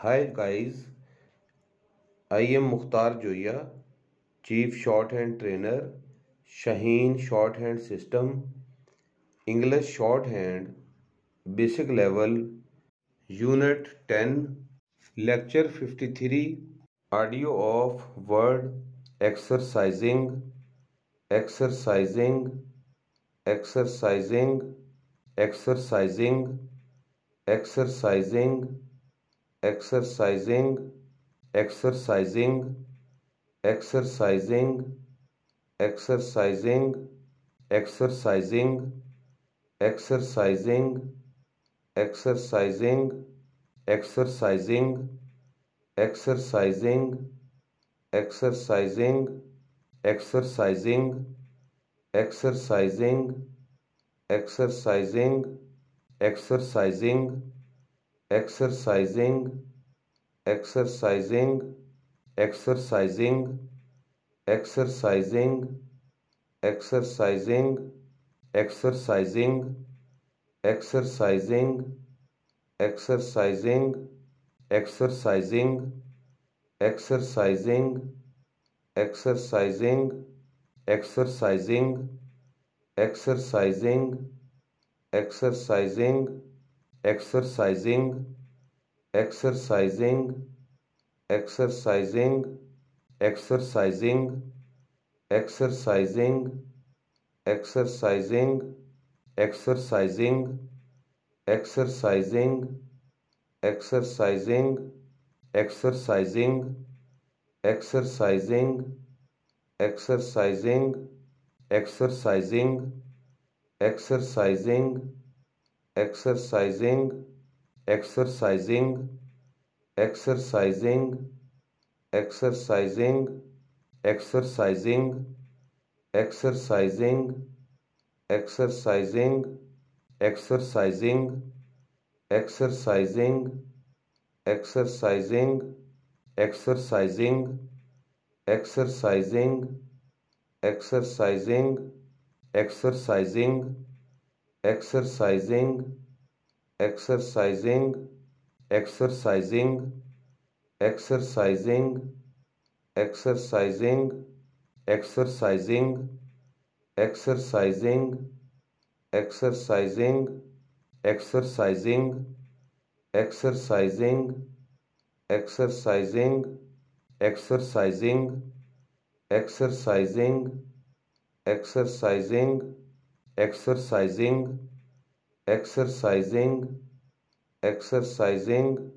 hi guys I am Mukhtar Zoya chief shorthand trainer Shaheen shorthand system English shorthand basic level unit ten lecture fifty three audio of word exercising exercising exercising exercising exercising exercising exercising exercising exercising exercising exercising exercising exercising exercising exercising exercising exercising exercising exercising exercising exercising exercising exercising exercising exercising exercising exercising exercising exercising exercising exercising exercising exercising exercising exercising exercising exercising exercising exercising exercising exercising exercising exercising exercising exercising exercising exercising exercising exercising exercising exercising exercising exercising exercising exercising exercising exercising exercising exercising exercising exercising exercising exercising exercising exercising exercising exercising exercising exercising exercising exercising exercising exercising exercising exercising exercising exercising exercising